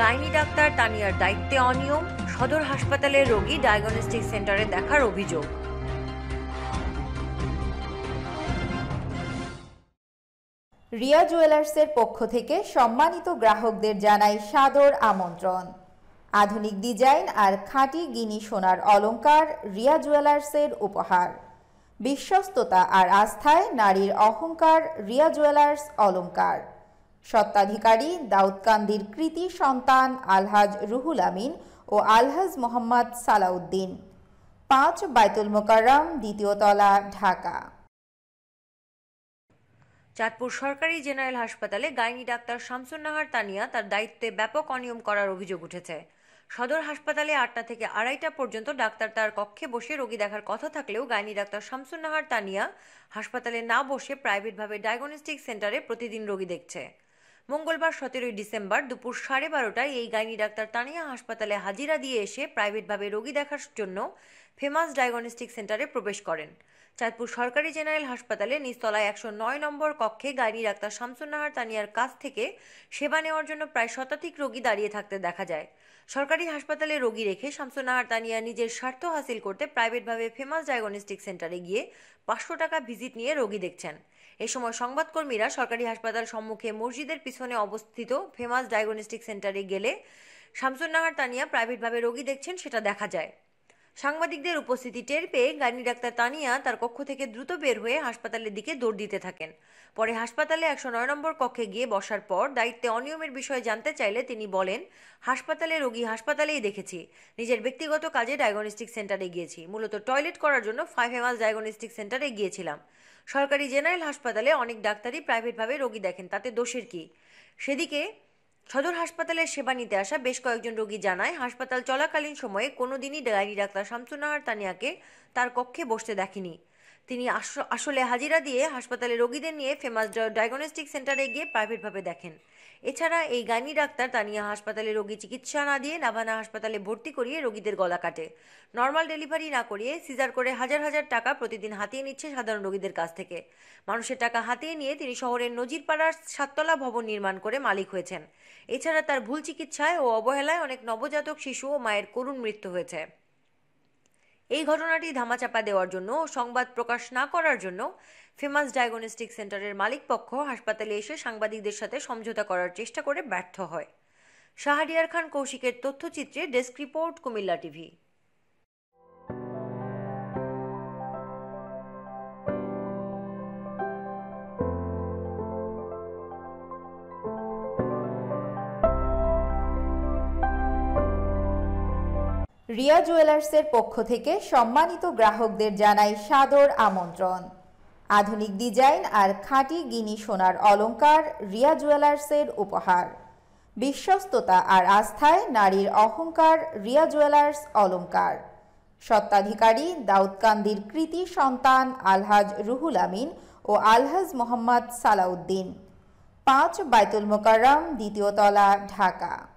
gynae doctor তানিয়ার দায়িত্বে অনিয়ম সদর হাসপাতালের রোগী ডায়াগনস্টিক সেন্টারে দেখার অভিযোগ রিয়া জুয়েলার্সের পক্ষ থেকে সম্মানিত গ্রাহকদের জানাই সাদর আমন্ত্রণ আধুনিক ডিজাইন আর খাঁটি গিনি সোনার অলঙ্কার রিয়া জুয়েলার্সের উপহার বিশ্বস্ততা আর আস্থায় নারীর অহংকার রিয়া জুয়েলার্স অলঙ্কার সত্ত্বাধিকারী দাউদকান্দির কৃতি সন্তান আলহাজ রুহুল আমিন ও আলহাজ মোহাম্মদ সালাউদ্দিন পাঁচ বায়তুল মোকাররম দ্বিতীয় তলা ঢাকা চাঁদপুর সরকারি জেনারেল হাসপাতালে গাইনি ডাক্তার শামসুন্নাহার তানিয়া তার দায়িত্বে ব্যাপক অনিয়ম করার অভিযোগ উঠেছে সদর হাসপাতালে আটটা থেকে আড়াইটা পর্যন্ত ডাক্তার তার কক্ষে বসে রোগী দেখার কথা থাকলেও গাইনি ডাক্তার শামসুন্নাহার তানিয়া হাসপাতালে না বসে প্রাইভেটভাবে ডায়াগনস্টিক সেন্টারে প্রতিদিন রোগী দেখছে মঙ্গলবার সতেরোই ডিসেম্বর দুপুর সাড়ে বারোটায় এই গাইনি ডাক্তার তানিয়া হাসপাতালে হাজিরা দিয়ে এসে প্রাইভেটভাবে রোগী দেখার জন্য ফেমাস ডায়াগনস্টিক সেন্টারে প্রবেশ করেন চাঁদপুর সরকারি জেনারেল হাসপাতালে নিস্তলায় একশো নয় নম্বর কক্ষে গাইনি ডাক্তার শামসুন্নাহার তানিয়ার কাছ থেকে সেবা নেওয়ার জন্য প্রায় শতাধিক রোগী দাঁড়িয়ে থাকতে দেখা যায় সরকারি হাসপাতালে রোগী রেখে শামসুন্নাহার তানিয়া নিজের স্বার্থ হাসিল করতে প্রাইভেটভাবে ফেমাস ডায়াগনস্টিক সেন্টারে গিয়ে পাঁচশো টাকা ভিজিট নিয়ে রোগী দেখছেন এ সময় সংবাদকর্মীরা সরকারি হাসপাতাল সম্মুখে মসজিদের পিছনে অবস্থিত ফেমাস ডায়াগনস্টিক সেন্টারে গেলে শামসুন্নাহার তানিয়া প্রাইভেটভাবে রোগী দেখছেন সেটা দেখা যায় সাংবাদিকদের উপস্থিতি টের পেয়ে গানি ডাক্তার তানিয়া তার কক্ষ থেকে দ্রুত বের হয়ে হাসপাতালের দিকে দৌড় দিতে থাকেন পরে হাসপাতালে একশো নয় নম্বর কক্ষে গিয়ে বসার পর দায়িত্বে অনিয়মের বিষয়ে জানতে চাইলে তিনি বলেন হাসপাতালে রোগী হাসপাতালেই দেখেছি নিজের ব্যক্তিগত কাজে ডায়াগনস্টিক সেন্টারে গিয়েছি মূলত টয়লেট করার জন্য ফাইভ এমাস ডায়াগনস্টিক সেন্টারে গিয়েছিলাম সরকারি জেনারেল হাসপাতালে অনেক ডাক্তারই প্রাইভেটভাবে রোগী দেখেন তাতে দোষের কি সেদিকে সদর হাসপাতালে সেবা নিতে আসা বেশ কয়েকজন রোগী জানায় হাসপাতাল চলাকালীন সময়ে কোনোদিনই দিনই ডাক্তার শামসুনাহার তানিয়াকে তার কক্ষে বসতে দেখেনি তিনি আসলে হাজিরা দিয়ে হাসপাতালে রোগীদের নিয়ে ফেমাস ডায়াগনস্টিক সেন্টারে গিয়ে প্রাইভেটভাবে দেখেন এছাড়া এই গাইনি ডাক্তার তানিয়া হাসপাতালে রোগী চিকিৎসা না দিয়ে নাভানা হাসপাতালে ভর্তি করিয়ে রোগীদের গলা কাটে নর্মাল ডেলিভারি না করিয়ে সিজার করে হাজার হাজার টাকা প্রতিদিন হাতিয়ে নিচ্ছে সাধারণ রোগীদের কাছ থেকে মানুষের টাকা হাতিয়ে নিয়ে তিনি শহরের নজিরপাড়ার সাততলা ভবন নির্মাণ করে মালিক হয়েছেন এছাড়া তার ভুল চিকিৎসায় ও অবহেলায় অনেক নবজাতক শিশু ও মায়ের করুণ মৃত্যু হয়েছে এই ঘটনাটি ধামাচাপা দেওয়ার জন্য সংবাদ প্রকাশ না করার জন্য ফেমাস ডায়াগনস্টিক সেন্টারের মালিকপক্ষ হাসপাতালে এসে সাংবাদিকদের সাথে সমঝোতা করার চেষ্টা করে ব্যর্থ হয় শাহরিয়ার খান কৌশিকের তথ্যচিত্রে desk report Cumilla TV Riya জুয়েলার্সের পক্ষ থেকে সম্মানিত গ্রাহকদের জানাই সাদর আমন্ত্রণ আধুনিক ডিজাইন আর খাঁটি গিনি সোনার অলঙ্কার রিয়া জুয়েলার্সের উপহার বিশ্বস্ততা আর আস্থায় নারীর অহংকার রিয়া জুয়েলার্স অলঙ্কার সত্ত্বাধিকারী দাউদকান্দির কৃতি সন্তান আলহাজ রুহুল আমিন ও আলহাজ মোহাম্মদ সালাউদ্দিন পাঁচ বাইতুল মোকাররম দ্বিতীয় তলা ঢাকা